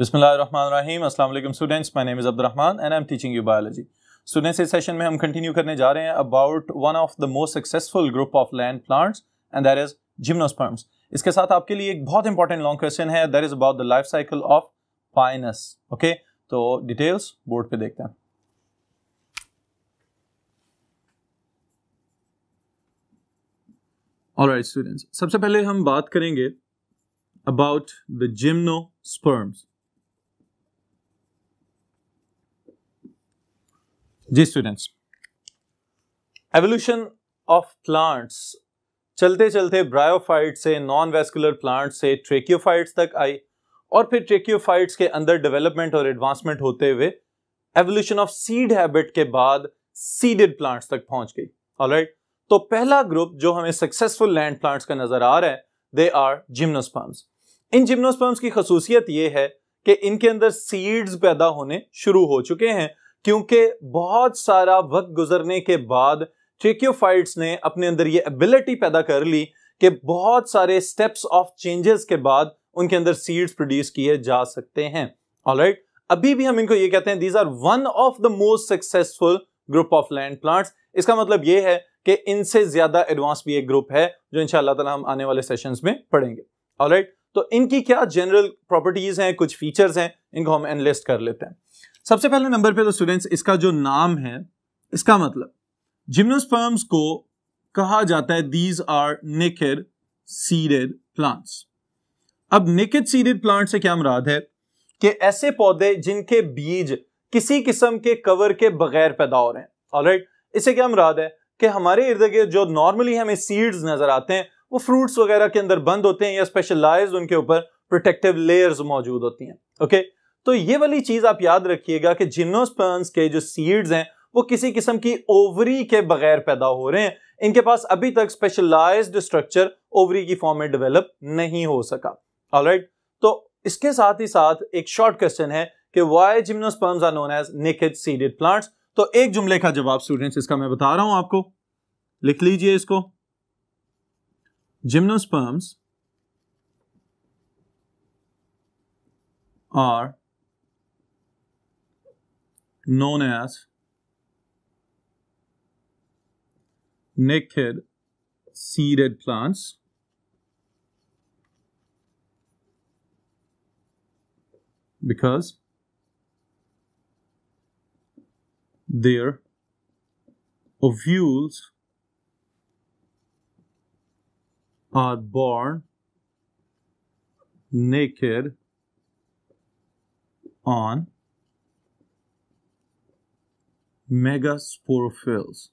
बिस्मिल्लाम अस्सलाम वालेकुम students my name is Abdul Rahman and I am teaching you biology students इस session में हम कंटिन्यू करने जा रहे हैं about one of the most successful group of land plants and that is gymnosperms इसके साथ आपके लिए एक बहुत इंपॉर्टेंट लॉन्ग क्वेश्चन है that is about the life cycle of Pinus okay तो डिटेल्स बोर्ड पे देखते हैं ऑलराइट स्टूडेंट्स सबसे पहले हम बात करेंगे अबाउट द जिम्नोस्पर्म्स जी स्टूडेंट्स एवोल्यूशन ऑफ प्लांट्स चलते चलते ब्रायोफाइट से नॉन वेस्कुलर प्लांट से ट्रेक्योफाइट्स तक आई और फिर ट्रेक्योफाइट्स के अंदर डेवलपमेंट और एडवांसमेंट होते हुए एवोल्यूशन ऑफ सीड हैबिट के बाद सीडेड प्लांट्स तक पहुंच गई ऑलराइट तो पहला ग्रुप जो हमें सक्सेसफुल लैंड प्लांट्स का नजर आ रहा है दे आर जिम्नोस्पर्म्स इन जिम्नोस्पर्म्स की खसूसियत यह है कि इनके अंदर सीड्स पैदा होने शुरू हो चुके हैं क्योंकि बहुत सारा वक्त गुजरने के बाद ट्रिक्योफाइट्स ने अपने अंदर ये एबिलिटी पैदा कर ली कि बहुत सारे स्टेप्स ऑफ चेंजेस के बाद उनके अंदर सीड्स प्रोड्यूस किए जा सकते हैं ऑलराइट right? अभी भी हम इनको ये कहते हैं these are one of the most successful group of land plants इसका मतलब ये है कि इनसे ज्यादा एडवांस भी एक ग्रुप है जो इंशाल्लाह ताला हम आने वाले सेशन में पढ़ेंगे ऑलराइट right? तो इनकी क्या जनरल प्रॉपर्टीज हैं कुछ फीचर्स हैं इनको हम एनलिस्ट कर लेते हैं सबसे पहले नंबर पे तो स्टूडेंट्स इसका जो नाम है इसका मतलब जिम्नोस्पर्म्स को कहा जाता है these are naked seeded plants अब नेकेड सीडेड प्लांट से क्या मुराद है कि ऐसे पौधे जिनके बीज किसी किस्म के कवर के बगैर पैदा हो रहे हैं ऑलराइट right? इससे क्या मुराद है कि हमारे इर्द गिर्द जो नॉर्मली हमें सीड्स नजर आते हैं वो फ्रूट्स वगैरह के अंदर बंद होते हैं या स्पेशलाइज्ड उनके ऊपर प्रोटेक्टिव लेयर्स मौजूद होती हैं ओके okay? तो ये वाली चीज आप याद रखिएगा कि जिम्नोस्पर्म्स के जो सीड्स हैं वो किसी किस्म की ओवरी के बगैर पैदा हो रहे हैं इनके पास अभी तक स्पेशलाइज्ड स्ट्रक्चर ओवरी की फॉर्म में डेवलप नहीं हो सका ऑलराइट right? तो इसके साथ ही साथ एक शॉर्ट क्वेश्चन है कि why gymnosperms are known as naked seeded plants तो एक जुमले का जवाब स्टूडेंट्स इसका मैं बता रहा हूं आपको लिख लीजिए इसको gymnosperms are known as naked seeded plants. Because their ovules are born naked on megasporophylls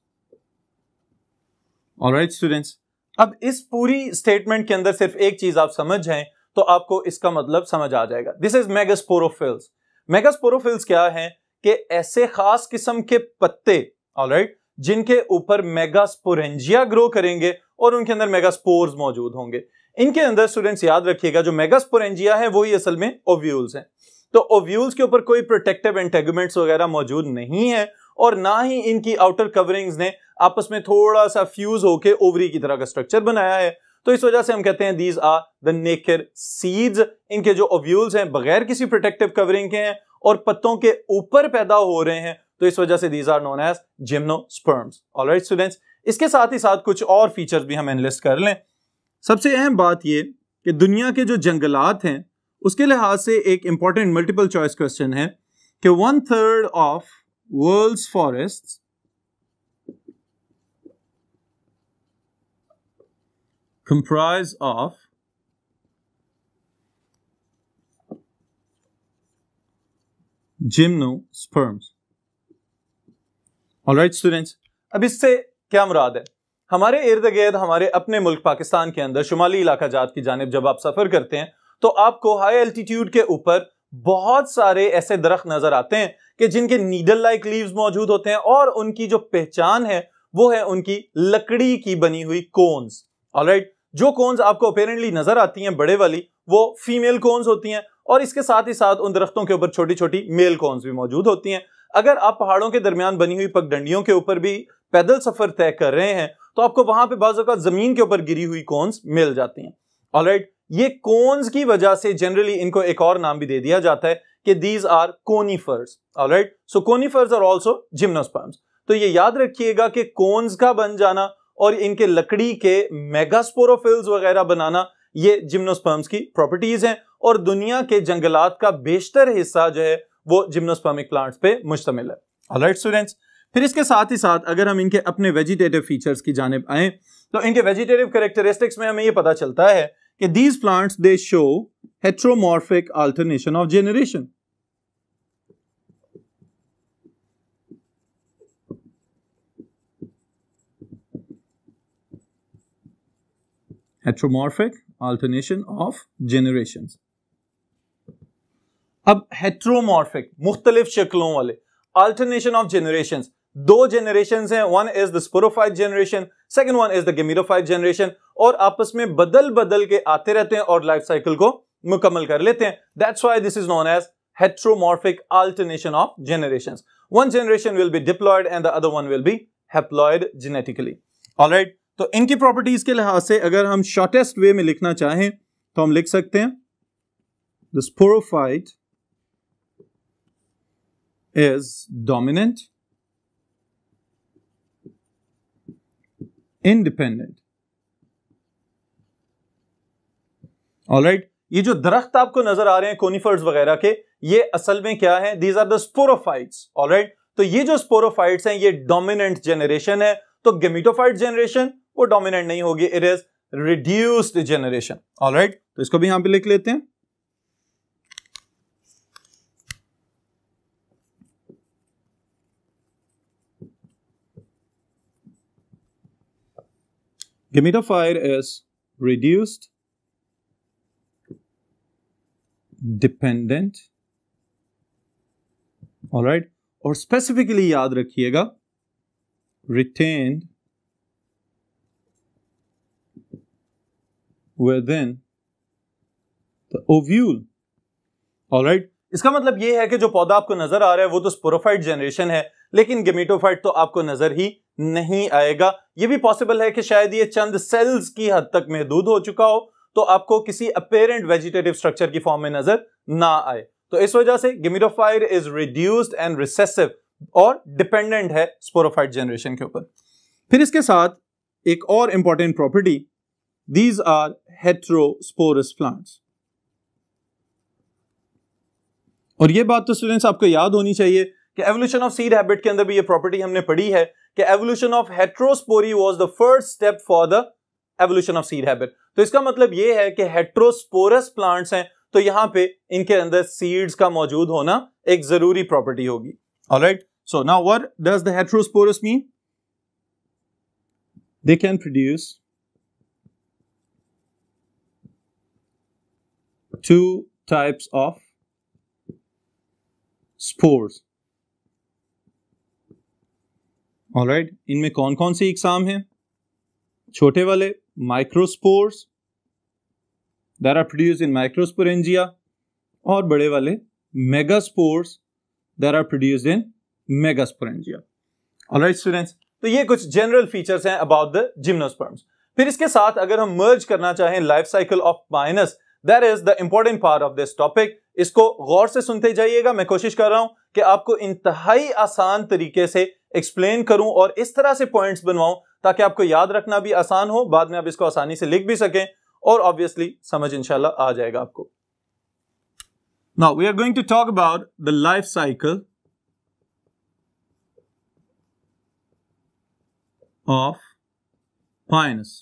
alright students अब इस पूरी स्टेटमेंट के अंदर सिर्फ एक चीज आप समझ जाएं तो आपको इसका मतलब समझ आ जाएगा दिस इज मेगास्पोरोफिल्स मेगास्पोरोफिल्स क्या है कि ऐसे खास किस्म के पत्ते ऑलराइट right, जिनके ऊपर मेगास्पोरेंजिया ग्रो करेंगे और उनके अंदर मेगास्पोर्स मौजूद होंगे इनके अंदर स्टूडेंट्स याद रखिएगा जो मेगास्पोरेंजिया है वही असल में ओव्यूल्स हैं तो ओव्यूल्स के ऊपर कोई प्रोटेक्टिव एंटेगमेंट्स वगैरह मौजूद नहीं है और ना ही इनकी आउटर कवरिंग्स ने आपस में थोड़ा सा फ्यूज होके ओवरी की तरह का स्ट्रक्चर बनाया है तो इस वजह से हम कहते हैं these are the naked seeds इनके जो ओव्यूल्स हैं बगैर किसी प्रोटेक्टिव कवरिंग के हैं और पत्तों के ऊपर पैदा हो रहे हैं तो इस वजह से these are known as gymnosperms alright students इसके साथ ही साथ कुछ और फीचर्स भी हम एनलिस्ट कर लें सबसे अहम बात यह कि दुनिया के जो जंगलात हैं उसके लिहाज से एक इंपॉर्टेंट मल्टीपल चॉइस क्वेश्चन है कि one third of world's forests comprise of All right, students अब इससे क्या मुराद है हमारे इर्द गिर्द हमारे अपने मुल्क पाकिस्तान के अंदर शुमाली इलाका जात की जानब जब आप सफर करते हैं तो आपको हाई एल्टीट्यूड के ऊपर बहुत सारे ऐसे दरख्त नजर आते हैं कि जिनके नीडल लाइक लीव्स मौजूद होते हैं और उनकी जो पहचान है वो है उनकी लकड़ी की बनी हुई कोन्स ऑलराइट जो कोन्स आपको अपेरेंटली नजर आती हैं बड़े वाली वो फीमेल कोन्स होती हैं और इसके साथ ही साथ उन दरख्तों के ऊपर छोटी छोटी मेल कोन्स भी मौजूद होती हैं अगर आप पहाड़ों के दरमियान बनी हुई पगडंडियों के ऊपर भी पैदल सफर तय कर रहे हैं तो आपको वहां पर बाज़ा जमीन के ऊपर गिरी हुई कोन्स मिल जाती हैं ऑलराइट ये कोन्स की वजह से जनरली इनको एक और नाम भी दे दिया जाता है कि these are conifers right so conifers are also gymnosperms तो ये याद रखिएगा कि कोन्स का बन जाना और इनके लकड़ी के मेगास्पोरोफिल्स वगैरह बनाना ये जिम्नोस्पर्म्स की प्रॉपर्टीज हैं और दुनिया के जंगलात का बेशतर हिस्सा जो है वो जिम्नोस्पर्मिक प्लांट्स पे मुश्तमिल है ऑलराइट स्टूडेंट्स फिर इसके साथ ही साथ अगर हम इनके अपने वेजिटेटिव फीचर्स की जानब आए तो इनके वेजिटेटिव करेक्टरिस्टिक्स में हमें ये पता चलता है कि these plants they show heteromorphic alternation of generation. Heteromorphic alternation of generations. अब heteromorphic, मुख्तलिफ शक्लों वाले alternation of generations. दो generations हैं, one is the sporophyte generation, second one is the gametophyte generation. और आपस में बदल बदल के आते रहते हैं और लाइफ साइकिल को मुकम्मल कर लेते हैं that's why this is known as heteromorphic alternation of generation one generation will be diploid and the other one will be haploid genetically. All तो इनकी प्रॉपर्टीज के लिहाज से अगर हम शॉर्टेस्ट वे में लिखना चाहें तो हम लिख सकते हैं the sporophyte is dominant independent alright right. ये जो दरख्त आपको नजर आ रहे हैं कोनीफर्स वगैरह के ये असल में क्या है these are the sporophytes alright तो ये जो स्पोरोफाइट्स हैं ये डोमिनेंट जनरेशन है तो गेमिटोफाइट जनरेशन वो डोमिनेंट नहीं होगी it is reduced generation alright तो इसको भी यहां पे लिख लेते हैं gametophyte is reduced dependent all right और स्पेसिफिकली याद रखिएगा within the ovule all right इसका मतलब यह है कि जो पौधा आपको नजर आ रहा है वो तो स्पोरोफाइट जनरेशन है लेकिन गेमेटोफाइट तो आपको नजर ही नहीं आएगा यह भी पॉसिबल है कि शायद ये चंद सेल्स की हद तक महदूद हो चुका हो तो आपको किसी अपेरेंट वेजिटेटिव स्ट्रक्चर की फॉर्म में नजर ना आए तो इस वजह से gametophyte is reduced and recessive और डिपेंडेंट है स्पोरोफाइट जनरेशन के ऊपर फिर इसके साथ एक और important property these are heterosporous plants और ये बात तो स्टूडेंट्स आपको याद होनी चाहिए कि एवोल्यूशन ऑफ सीड हैबिट के अंदर भी ये प्रॉपर्टी हमने पढ़ी है कि evolution of heterospory was the first step for the evolution of seed habit तो इसका मतलब ये है कि हेट्रोस्पोरस प्लांट्स हैं तो यहां पे इनके अंदर सीड्स का मौजूद होना एक जरूरी प्रॉपर्टी होगी alright so now what does the heterosporous mean they can produce two types of spores right इनमें कौन कौन सी इकसाम है छोटे वाले microspores that are produce in microsporangia और बड़े वाले megaspores are produce in in megasporangia. Alright students तो ये कुछ जनरल फीचर्स हैं अबाउट द जिम्नोस्पर्म्स फिर इसके साथ अगर हम मर्ज करना चाहें life cycle of pinus that is the important part of this topic इसको गौर से सुनते जाइएगा मैं कोशिश कर रहा हूं कि आपको इंतहाई आसान तरीके से एक्सप्लेन करूं और इस तरह से पॉइंट्स बनवाऊं ताकि आपको याद रखना भी आसान हो बाद में आप इसको आसानी से लिख भी सकें और ऑब्वियसली समझ इंशाल्लाह आ जाएगा आपको now we are going to talk about the life cycle of pinus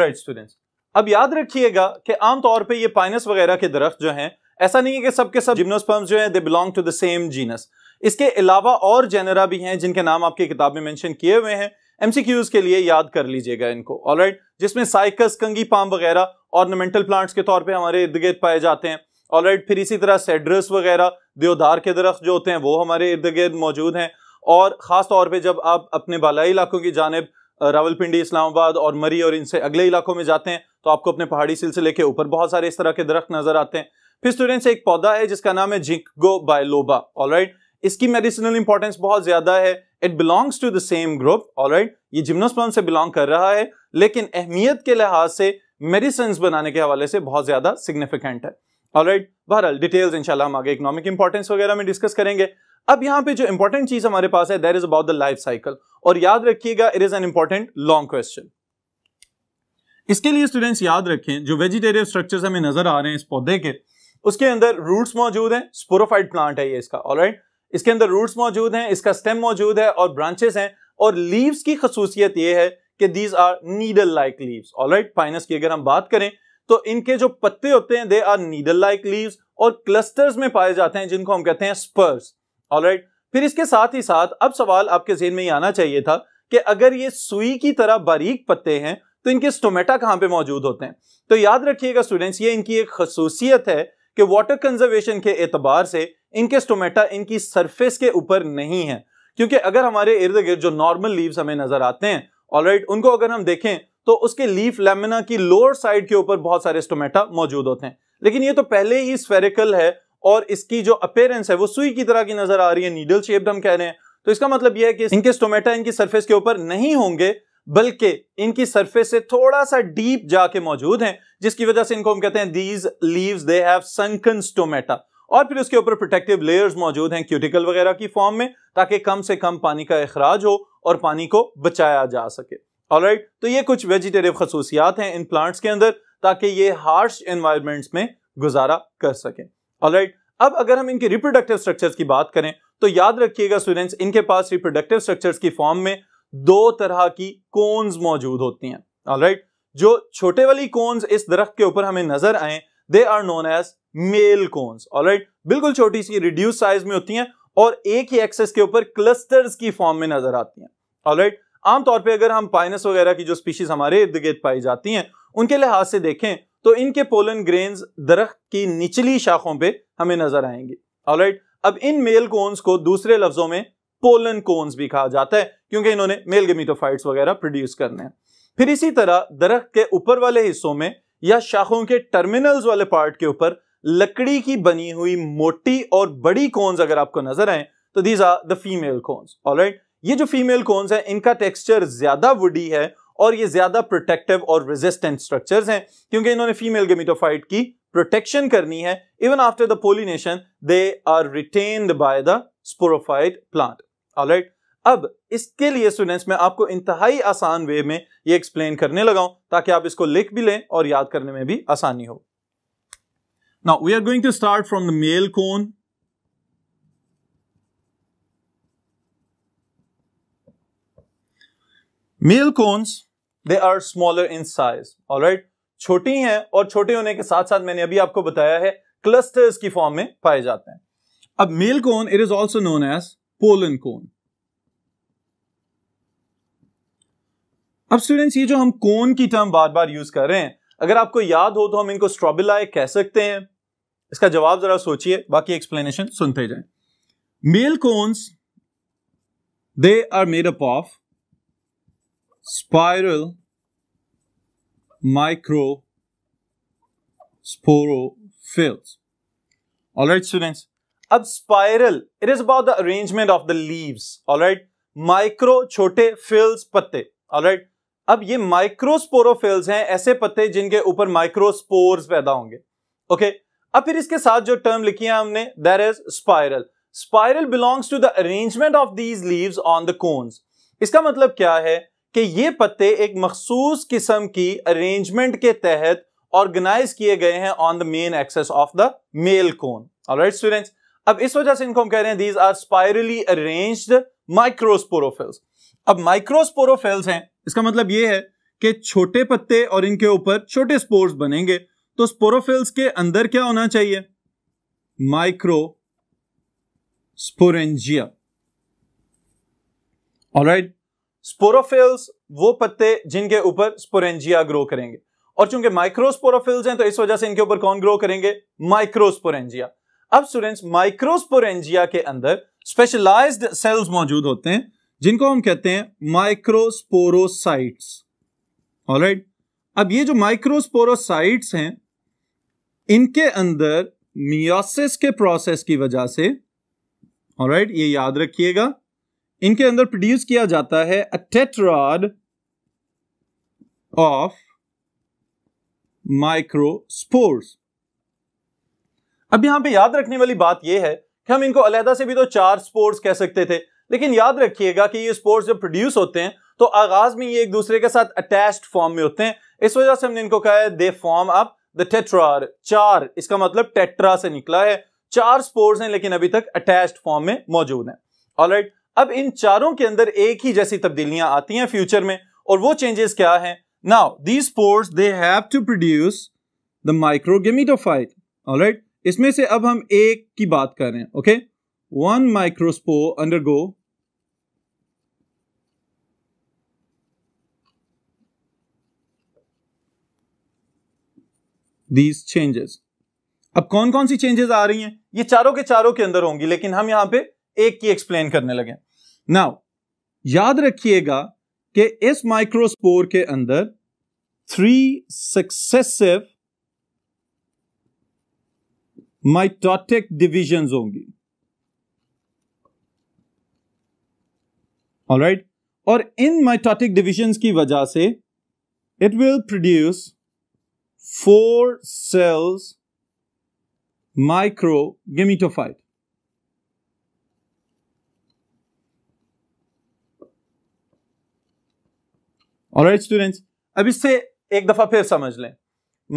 right students अब याद रखिएगा कि आमतौर पे ये पाइनस वगैरह के दरख्त जो हैं ऐसा नहीं है कि सबके सब जिम्नोस्पर्म्स जो हैं they belong to the same genus इसके अलावा और जेनरा भी हैं जिनके नाम आपकी किताब में मेंशन किए हुए हैं एमसीक्यूज के लिए याद कर लीजिएगा इनको ऑलराइट जिसमें साइकस कंगी पाम वगैरह ऑर्नामेंटल प्लांट्स के तौर पे हमारे इर्द गिर्द पाए जाते हैं ऑलराइट फिर इसी तरह सेड्रस वगैरह देवदार के दरख्त जो होते हैं वो हमारे इर्द गिर्द मौजूद हैं और ख़ास तौर पर जब आप अपने बालाई इलाकों की जानब रावलपिंडी इस्लामाबाद और मरी और इनसे अगले इलाकों में जाते हैं तो आपको अपने पहाड़ी सिलसिले के ऊपर बहुत सारे इस तरह के दरख्त नजर आते हैं फिर स्टूडेंट्स एक पौधा है जिसका नाम है जिंको बायलोबा ऑलराइट इसकी मेडिसिनल इंपॉर्टेंस बहुत ज्यादा है it belongs to the same group alright ये जिम्नोस्पर्म से बिलोंग कर रहा है लेकिन अहमियत के लिहाज से मेडिसिन बनाने के हवाले से बहुत ज्यादा सिग्निफिकेंट है ऑलराइट बहरहाल डिटेल्स इंशाल्लाह हम आगे इकोनॉमिक इंपॉर्टेंस वगैरह में डिस्कस करेंगे अब यहाँ पे जो इंपॉर्टेंट चीज हमारे पास है that is about the life cycle और याद रखिएगा it is an important long question इसके लिए स्टूडेंट्स याद रखें जो वेजिटेरियन स्ट्रक्चर्स हमें नजर आ रहे हैं इस पौधे के उसके अंदर रूट्स मौजूद हैं स्पोरोफाइट प्लांट है ये इसका ऑलराइट right? इसके अंदर रूट्स मौजूद हैं इसका स्टेम मौजूद है और ब्रांचेस हैं और लीव्स की खसूसियत यह है कि these are needle like leaves alright pinus की अगर हम बात करें तो इनके जो पत्ते होते हैं they are needle like leaves और क्लस्टर्स में पाए जाते हैं जिनको हम कहते हैं स्पर्स ऑलराइट फिर इसके साथ ही साथ अब सवाल आपके जेन में ही आना चाहिए था कि अगर ये सुई की तरह बारीक पत्ते हैं तो इनके स्टोमेटा कहाँ पे मौजूद होते हैं तो याद रखिएगा स्टूडेंट्स ये इनकी एक खसूसियत है कि वाटर कंजर्वेशन के एतबार से इनके स्टोमेटा इनकी सरफेस के ऊपर नहीं है क्योंकि अगर हमारे इर्द गिर्द जो नॉर्मल लीव्स हमें नजर आते हैं ऑलराइट उनको अगर हम देखें तो उसके लीफ लेमिना की लोअर साइड के ऊपर बहुत सारे स्टोमेटा मौजूद होते हैं लेकिन ये तो पहले ही स्फेरिकल है और इसकी जो अपेयरेंस है वो सुई की तरह की नजर आ रही है नीडल शेप्ड हम कह रहे हैं तो इसका मतलब यह है कि इनके स्टोमेटा इनकी सरफेस के ऊपर नहीं होंगे बल्कि इनकी सरफेस से थोड़ा सा डीप जाके मौजूद हैं जिसकी वजह से इनको हम कहते हैं these leaves they have sunken stomata और फिर उसके ऊपर प्रोटेक्टिव लेयर्स मौजूद हैं क्यूटिकल वगैरह की फॉर्म में ताकि कम से कम पानी का अखराज हो और पानी को बचाया जा सके ऑलराइट right, तो ये कुछ वेजिटेटिव खसूसियात हैं इन प्लांट्स के अंदर ताकि ये हार्श एनवायरमेंट्स में गुजारा कर सकें ऑलराइट right, अब अगर हम इनके रिप्रोडक्टिव स्ट्रक्चर्स की बात करें तो याद रखिएगा स्टूडेंट्स इनके पास रिप्रोडक्टिव स्ट्रक्चर्स की फॉर्म में दो तरह की कोन्स मौजूद होती हैं ऑलराइट right, जो छोटे वाली कोन्स इस दरख्त के ऊपर हमें नजर आए they are known as male cones alright बिल्कुल छोटी सी रिड्यूस साइज में होती हैं और एक ही एक्सेस के ऊपर क्लस्टर्स की फॉर्म में नजर आती हैं ऑलराइट आमतौर पर अगर हम पाइनस वगैरह की जो स्पीशीज हमारे इर्द गिर्द पाई जाती हैं उनके लिहाज से देखें तो इनके पोलन ग्रेन्स दरख्त की निचली शाखों पर हमें नजर आएंगे ऑलराइट अब इन मेल कोन्स को दूसरे लफ्जों में पोलन कोन्स भी कहा जाता है क्योंकि इन्होंने मेल गमीटोफाइट्स वगैरह प्रोड्यूस करने हैं फिर इसी तरह दरख्त के ऊपर वाले हिस्सों में या शाखों के टर्मिनल्स वाले पार्ट के ऊपर लकड़ी की बनी हुई मोटी और बड़ी कॉन्स अगर आपको नजर आए तो these are the female cones alright ये जो फीमेल कॉन्स है इनका टेक्सचर ज्यादा वुडी है और ये ज्यादा प्रोटेक्टिव और रेजिस्टेंट स्ट्रक्चर्स हैं क्योंकि इन्होंने फीमेल गेमिटोफाइट की प्रोटेक्शन करनी है even after the pollination they are retained by the sporophyte plant alright अब इसके लिए स्टूडेंट्स मैं आपको इंतहाई आसान वे में ये एक्सप्लेन करने लगाऊं ताकि आप इसको लिख भी लें और याद करने में भी आसानी हो Now we are going to start from the male cone. cones, they they are smaller in size right. छोटी हैं और छोटे होने के साथ साथ मैंने अभी आपको बताया है क्लस्टर्स की फॉर्म में पाए जाते हैं अब male cone it is also known as pollen cone अब स्टूडेंट्स ये जो हम कोन की टर्म बार बार यूज कर रहे हैं अगर आपको याद हो तो हम इनको स्ट्रॉबिलाई कह सकते हैं इसका जवाब जरा सोचिए बाकी एक्सप्लेनेशन सुनते जाए male cones they are made up of spiral micro sporophylls alright students अब spiral it is about the arrangement of the leaves alright micro छोटे फिल्स पत्ते ऑलराइट अब ये माइक्रोस्पोरोफिल्स हैं ऐसे पत्ते जिनके ऊपर माइक्रोस्पोर्स पैदा होंगे ओके okay? अब फिर इसके साथ जो टर्म लिखी है हमने there is spiral spiral belongs to the arrangement of these leaves on the cones इसका मतलब क्या है कि ये पत्ते एक मखसूस किस्म की अरेंजमेंट के तहत ऑर्गेनाइज किए गए हैं on the main axis of the male cone right students अब इस वजह से इनको हम कह रहे हैं these are spirally arranged microsporophylls अब माइक्रोस्पोरोफिल्स हैं इसका मतलब ये है कि छोटे पत्ते और इनके ऊपर छोटे स्पोर्स बनेंगे तो स्पोरोफिल्स के अंदर क्या होना चाहिए माइक्रो स्पोरेंजिया ऑलराइट स्पोरोफिल्स वो पत्ते जिनके ऊपर स्पोरेंजिया ग्रो करेंगे और चूंकि माइक्रोस्पोरोफिल्स हैं तो इस वजह से इनके ऊपर कौन ग्रो करेंगे माइक्रोस्पोरेंजिया अब स्टूडेंट्स माइक्रोस्पोरेंजिया के अंदर स्पेशलाइज्ड सेल्स मौजूद होते हैं जिनको हम कहते हैं माइक्रोस्पोरोसाइट्स ऑलराइट अब ये जो माइक्रोस्पोरोसाइट्स हैं इनके अंदर मियोसिस के प्रोसेस की वजह से और राइट ये याद रखिएगा इनके अंदर प्रोड्यूस किया जाता है अ ऑफ माइक्रोस्पोर्स अब यहां पे याद रखने वाली बात यह है कि हम इनको अलहदा से भी तो चार स्पोर्स कह सकते थे लेकिन याद रखिएगा कि ये स्पोर्स जब प्रोड्यूस होते हैं तो आगाज में ये एक दूसरे के साथ अटैच्ड फॉर्म में होते हैं इस वजह से हमने इनको कहा है they form up the tetrad चार इसका मतलब टेट्रा से निकला है चार स्पोर्स हैं लेकिन अभी तक अटैच्ड फॉर्म में मौजूद हैं ऑलराइट right, अब इन चारों के अंदर एक ही जैसी तब्दीलियां आती हैं फ्यूचर में और वो चेंजेस क्या हैं now these spores they have to produce the microgametophyte alright इसमें से अब हम एक की बात कर रहे हैं okay one microspore undergo these changes अब कौन कौन सी चेंजेस आ रही हैं ये चारों के चारों के अंदर होंगी लेकिन हम यहां पे एक की एक्सप्लेन करने लगे नाउ याद रखिएगा कि इस माइक्रोस्पोर के अंदर थ्री सक्सेसिव माइटोटिक डिविजन होंगी ऑलराइट राइट और इन माइटोटिक डिविजन की वजह से it will produce four cells microgametophyte. Alright students अब इससे एक दफा फिर समझ लें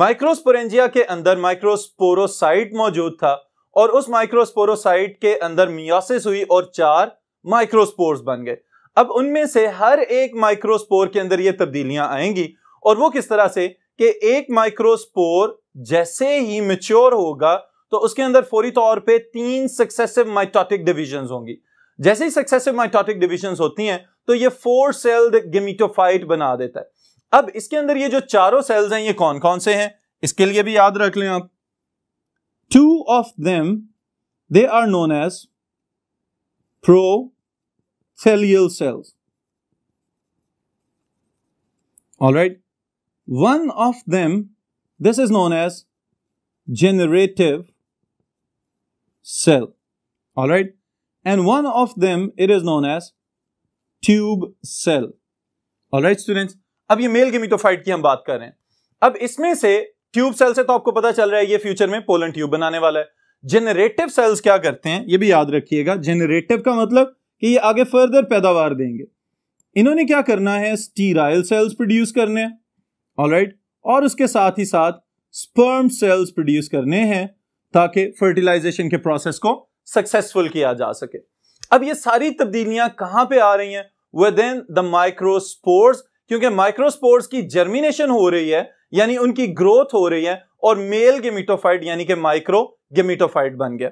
माइक्रोस्पोरेंजिया के अंदर माइक्रोस्पोरोसाइट मौजूद था और उस माइक्रोस्पोरोसाइट के अंदर मियासिस हुई और चार माइक्रोस्पोर्स बन गए अब उनमें से हर एक माइक्रोस्पोर के अंदर ये तब्दीलियां आएंगी और वो किस तरह से कि एक माइक्रोस्पोर जैसे ही मिच्योर होगा तो उसके अंदर फौरी तौर पे तीन सक्सेसिव माइटोटिक डिविजन होंगी जैसे ही सक्सेसिव माइटोटिक डिविजन होती हैं तो ये फोर सेल्ड गेमिटोफाइट बना देता है अब इसके अंदर ये जो चारों सेल्स हैं ये कौन कौन से हैं इसके लिए भी याद रख लें आप two of them they are known as prothallial cells all right One of them, this is known as generative cell. All right. And one of them, it is known as tube cell. All right, students. अब ये mail gametophyte की हम बात कर रहे हैं अब इसमें से ट्यूब सेल से तो आपको पता चल रहा है ये फ्यूचर में पोलन ट्यूब बनाने वाला है जेनरेटिव सेल्स क्या करते हैं ये भी याद रखिएगा जेनरेटिव का मतलब कि ये आगे फर्दर पैदावार देंगे इन्होंने क्या करना है स्टीराइल सेल्स प्रोड्यूस करने हैं ऑलराइट right? और उसके साथ ही साथ स्पर्म सेल्स प्रोड्यूस करने हैं ताकि फर्टिलाइजेशन के प्रोसेस को सक्सेसफुल किया जा सके अब ये सारी तब्दीलियां कहां पे आ रही हैं विद इन द माइक्रोस्पोर्स क्योंकि माइक्रोस्पोर्स की जर्मिनेशन हो रही है यानी उनकी ग्रोथ हो रही है और मेल गेमिटोफाइट यानी कि माइक्रो गेमिटोफाइट बन गया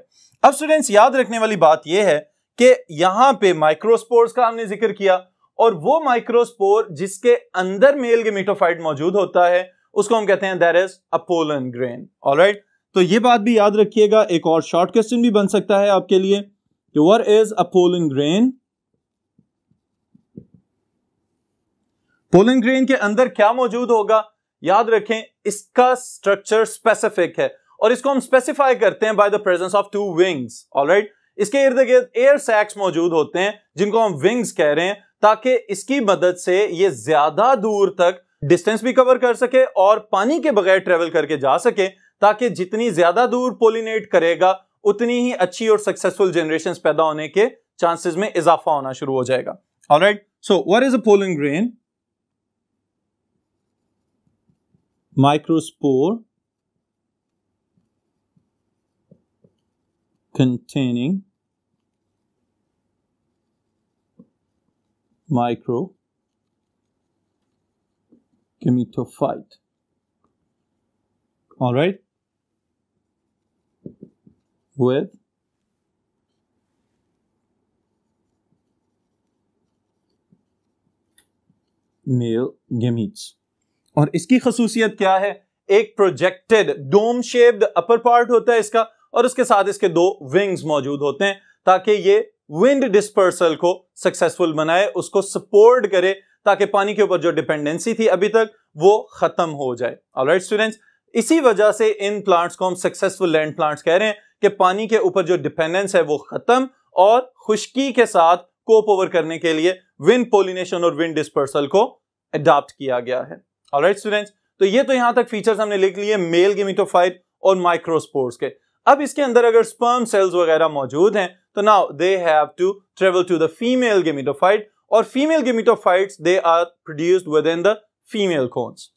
अब स्टूडेंट्स याद रखने वाली बात यह है कि यहां पे माइक्रोस्पोर्स का हमने जिक्र किया और वो माइक्रोस्पोर जिसके अंदर मेल गेमिटोफाइट मौजूद होता है उसको हम कहते हैं there is a grain alright तो ये बात भी याद रखिएगा एक और शॉर्ट क्वेश्चन भी बन सकता है आपके लिए what is a grain pollen grain के अंदर क्या मौजूद होगा याद रखें इसका स्ट्रक्चर स्पेसिफिक है और इसको हम स्पेसिफाई करते हैं by the presence of two wings alright इसके इर्द गिर्द एयर सैक्स मौजूद होते हैं जिनको हम विंग्स कह रहे हैं ताकि इसकी मदद से ये ज्यादा दूर तक डिस्टेंस भी कवर कर सके और पानी के बगैर ट्रेवल करके जा सके ताकि जितनी ज्यादा दूर पोलिनेट करेगा उतनी ही अच्छी और सक्सेसफुल जनरेशन पैदा होने के चांसेस में इजाफा होना शुरू हो जाएगा all right so what is a pollen grain microspore containing micro gametophyte. All right, with male gametes और इसकी खसूसियत क्या है एक projected dome shaped upper part होता है इसका और उसके साथ इसके दो विंग्स मौजूद होते हैं ताकि ये विंड डिस्पर्सल को सक्सेसफुल बनाए उसको सपोर्ट करे ताकि पानी के ऊपर जो डिपेंडेंसी थी अभी तक वो खत्म हो जाए ऑलराइट स्टूडेंट्स इसी वजह से इन प्लांट्स को हम सक्सेसफुल लैंड प्लांट्स कह रहे हैं कि पानी के ऊपर जो डिपेंडेंस है वो खत्म और खुश्की के साथ कोप ओवर करने के लिए विंड पोलिनेशन और विंड डिस्पर्सल को अडाप्ट किया गया है ऑलराइट स्टूडेंट्स तो ये तो यहां तक फीचर्स हमने लिख लिए मेल गेमिटोफाइट और माइक्रोस्पोर्स के अब इसके अंदर अगर स्पर्म सेल्स वगैरह मौजूद हैं So now they have to travel to the female gametophyte or female gametophytes, they are produced within the female cones.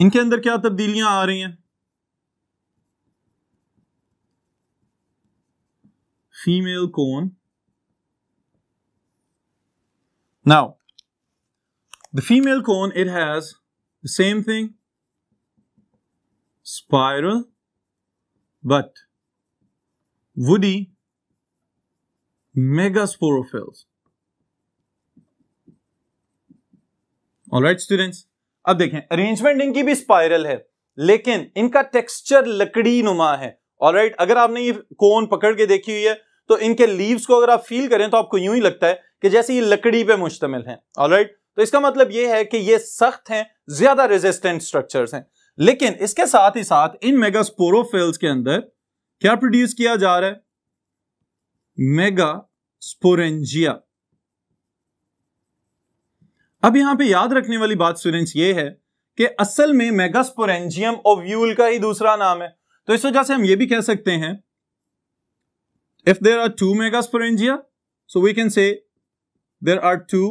इनके अंदर क्या तब्दीलियां आ रही हैं Female cone. Now, the female cone it has the same thing. Spiral, but woody megasporophylls. right, students. अब देखें arrangement इनकी भी spiral है लेकिन इनका टेक्सचर लकड़ी नुमा है ऑलराइट right, अगर आपने ये कोन पकड़ के देखी हुई है तो इनके लीव्स को अगर आप फील करें तो आपको यूं ही लगता है कि जैसे ये लकड़ी पे मुश्तमिल है ऑलराइट right? तो इसका मतलब ये है कि ये सख्त हैं ज्यादा रेजिस्टेंट स्ट्रक्चर्स हैं लेकिन इसके साथ ही साथ इन मेगास्पोरोफिल्स के अंदर क्या प्रोड्यूस किया जा रहा है मेगा स्पोरेंजिया अब यहां पे याद रखने वाली बात स्टूडेंट्स ये है कि असल में मेगास्पोरेंजियम ओव्यूल का ही दूसरा नाम है तो इस वजह से हम ये भी कह सकते हैं if there are two megasporangia so we can say there are two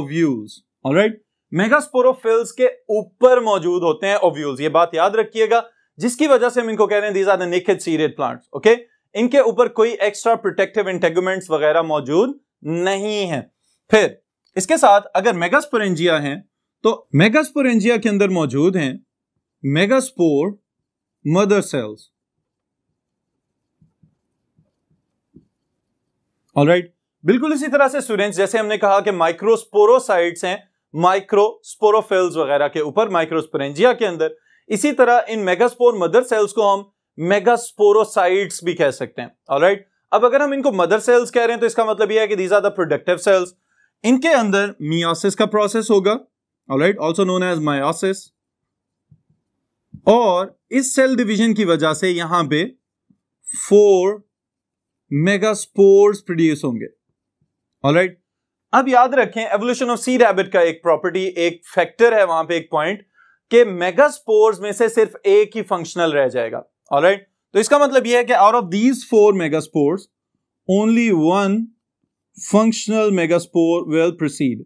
ovules alright megasporophylls के ऊपर मौजूद होते हैं ओव्यूल्स ये बात याद रखिएगा जिसकी वजह से हम इनको कह रहे हैं these are the naked seeded plant okay इनके ऊपर कोई एक्स्ट्रा प्रोटेक्टिव इंटेगमेंट वगैरह मौजूद नहीं है फिर इसके साथ अगर मेगास्पोरेंजिया है तो मेगास्पोरेंजिया के अंदर मौजूद हैं मेगास्पोर मदर सेल्स राइट बिल्कुल इसी तरह से स्टूडेंट्स जैसे हमने कहा कि माइक्रोस्पोरोसाइट्स हैं माइक्रोस्पोरोफिल्स वगैरह के ऊपर माइक्रोस्पोरेंजिया के अंदर इसी तरह इन मेगास्पोर मदर सेल्स को हम मेगास्पोरोसाइट्स भी कह सकते हैं ऑलराइट right? अब अगर हम इनको मदर सेल्स कह रहे हैं तो इसका मतलब यह है कि these are the productive cells इनके अंदर मियोसिस का प्रोसेस होगा alright also known as meiosis और इस सेल डिवीजन की वजह से यहां पे फोर मेगास्पोर्स प्रोड्यूस होंगे ऑलराइट right? अब याद रखें एवोल्यूशन ऑफ सी रैबिट का एक प्रॉपर्टी एक फैक्टर है वहां पे एक पॉइंट कि मेगास्पोर्स में से सिर्फ एक ही फंक्शनल रह जाएगा ऑलराइट right? तो इसका मतलब यह है कि out of these four megaspores only one functional megaspore will proceed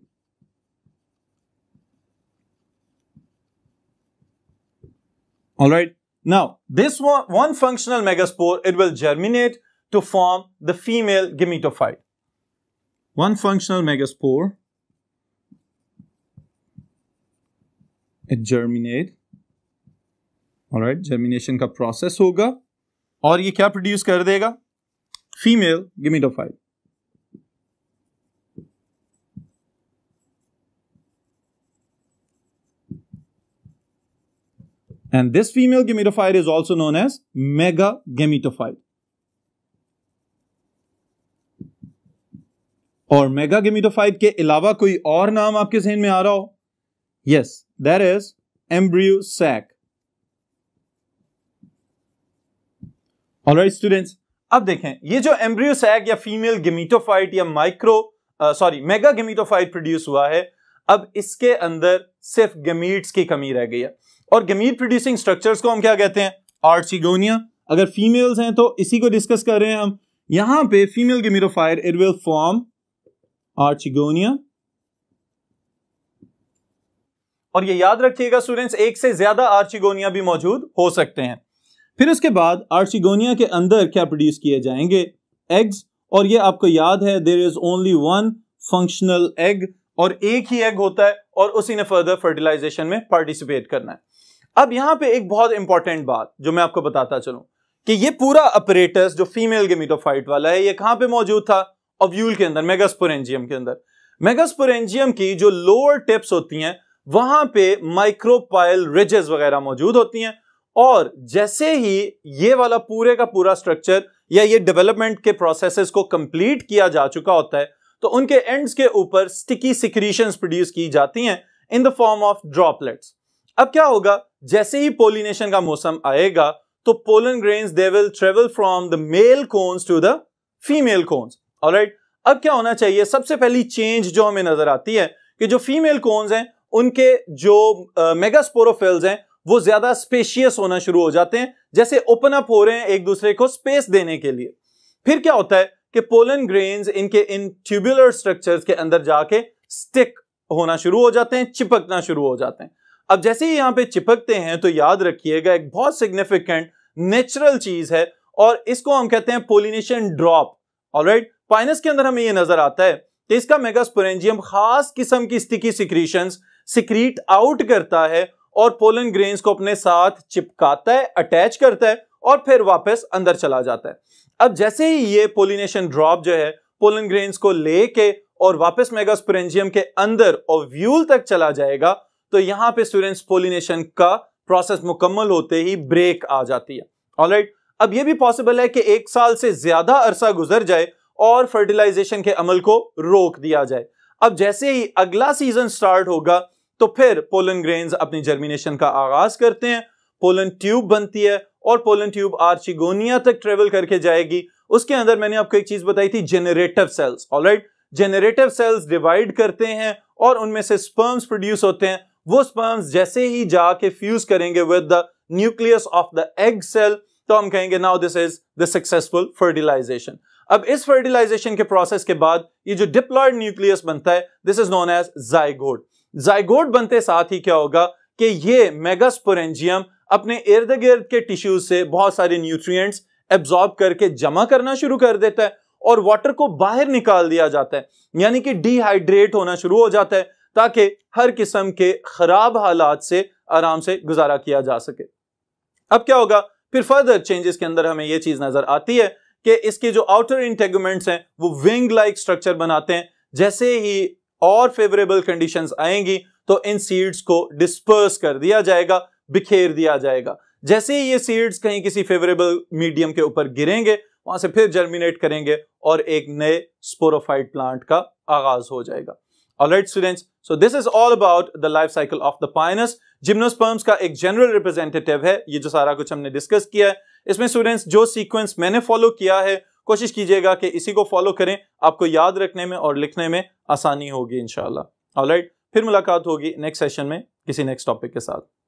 right now this one functional megaspore it will germinate to form the female gametophyte. One functional megaspore it germinate और right germination का process होगा और ये क्या produce कर देगा female gametophyte And this female gametophyte is also known as mega gametophyte or mega gametophyte ke ilawa koi और naam आपके जहन mein aa raha ho yes that is embryo sac alright students अब देखें ये जो embryo sac या female gametophyte या micro sorry mega gametophyte produce हुआ है अब इसके अंदर सिर्फ गेमीट्स की कमी रह गई है और गेमीट प्रोड्यूसिंग स्ट्रक्चर्स को हम क्या कहते हैं आर्चिगोनिया अगर फीमेल्स हैं तो इसी को डिस्कस कर रहे हैं हम यहां पे female gametophyte it will form archegonia और ये याद रखिएगा स्टूडेंट्स एक से ज्यादा आर्चिगोनिया भी मौजूद हो सकते हैं फिर उसके बाद आर्चिगोनिया के अंदर क्या प्रोड्यूस किए जाएंगे एग्स और ये आपको याद है there is only one functional egg और एक ही एग होता है और उसी ने फर्दर फर्टिलाइजेशन में पार्टिसिपेट करना है अब यहां पे एक बहुत इंपॉर्टेंट बात जो मैं आपको बताता चलूं कि ये पूरा अपरेटस जो फीमेल गेमिटोफाइट वाला है ये कहां पे मौजूद था अव्यूल के अंदर मेगास्पोरेंजियम के अंदर मेगास्पोरेंजियम की जो लोअर टिप्स होती हैं वहां पे माइक्रोपाइल रिजेस वगैरह मौजूद होती हैं और जैसे ही ये वाला पूरे का पूरा स्ट्रक्चर या ये डेवलपमेंट के प्रोसेसेस को कंप्लीट किया जा चुका होता है तो उनके एंड्स के ऊपर स्टिकी सिक्रीशंस प्रोड्यूस की जाती हैं in the form of droplets अब क्या होगा जैसे ही पोलिनेशन का मौसम आएगा तो pollen grains they will travel from the male cones to the female cones alright अब क्या होना चाहिए सबसे पहली चेंज जो हमें नजर आती है कि जो फीमेल कोन्स हैं उनके जो मेगास्पोरोफिल्स हैं वो ज्यादा स्पेशियस होना शुरू हो जाते हैं जैसे ओपन अप हो रहे हैं एक दूसरे को स्पेस देने के लिए फिर क्या होता है कि पोलन ग्रेन्स इनके इन ट्यूबुलर स्ट्रक्चर के अंदर जाके स्टिक होना शुरू हो जाते हैं चिपकना शुरू हो जाते हैं अब जैसे ही यहां पे चिपकते हैं तो याद रखिएगा एक बहुत सिग्निफिकेंट नेचुरल चीज है और इसको हम कहते हैं पोलिनेशन ड्रॉप ऑलराइट पाइनस के अंदर हमें यह नजर आता है कि इसका मेगास्पोरेंजियम खास किस्म की स्टिकी सिक्रीशंस सिक्रीट आउट करता है और पोलन ग्रेन्स को अपने साथ चिपकाता है अटैच करता है और फिर वापस अंदर चला जाता है अब जैसे ही ये पोलिनेशन ड्रॉप जो है पोलन ग्रेन्स को लेके और वापस मेगास्पोरेंजियम के अंदर और व्यूल तक चला जाएगा तो यहां पे स्टूडेंट्स पोलिनेशन का प्रोसेस मुकम्मल होते ही ब्रेक आ जाती है ऑलराइट right? अब यह भी पॉसिबल है कि एक साल से ज्यादा अरसा गुजर जाए और फर्टिलाइजेशन के अमल को रोक दिया जाए अब जैसे ही अगला सीजन स्टार्ट होगा तो फिर पोलन ग्रेन्स अपनी जर्मिनेशन का आगाज करते हैं पोलन ट्यूब बनती है और पोलन ट्यूब आर्चिगोनिया तक ट्रेवल करके जाएगी उसके अंदर मैंने आपको एक चीज बताई थी generative cells alright generative cells divide करते हैं और उनमें से स्पर्म्स प्रोड्यूस होते हैं वो स्पर्म्स जैसे ही जाके फ्यूज करेंगे with the nucleus of the egg cell तो हम कहेंगे now this is the successful fertilization अब इस फर्टिलाइजेशन के प्रोसेस के बाद ये जो डिप्लॉयड न्यूक्लियस बनता है this is known as zygote zygote बनते साथ ही क्या होगा कि ये मेगास्पोरेंजियम अपने इर्द गिर्द के टिश्यूज से बहुत सारे न्यूट्रिएंट्स एब्जॉर्ब करके जमा करना शुरू कर देता है और वाटर को बाहर निकाल दिया जाता है यानी कि डिहाइड्रेट होना शुरू हो जाता है ताकि हर किस्म के खराब हालात से आराम से गुजारा किया जा सके अब क्या होगा फिर फर्दर चेंजेस के अंदर हमें यह चीज नजर आती है कि इसके जो आउटर इंटेगमेंट्स हैं वो विंग लाइक स्ट्रक्चर बनाते हैं जैसे ही और फेवरेबल कंडीशन आएंगी तो इन सीड्स को डिस्पर्स कर दिया जाएगा बिखेर दिया जाएगा जैसे ही ये सीड्स कहीं किसी फेवरेबल मीडियम के ऊपर गिरेंगे वहां से फिर जर्मिनेट करेंगे और एक नए स्पोरोफाइट प्लांट का आगाज हो जाएगा alright students so this is all about the life cycle of the pinus gymnosperms का एक जनरल रिप्रेजेंटेटिव है ये जो सारा कुछ हमने डिस्कस किया है इसमें स्टूडेंट्स जो सीक्वेंस मैंने फॉलो किया है कोशिश कीजिएगा कि इसी को फॉलो करें आपको याद रखने में और लिखने में आसानी होगी इनशाला ऑलराइट फिर मुलाकात होगी नेक्स्ट सेशन में किसी नेक्स्ट टॉपिक के साथ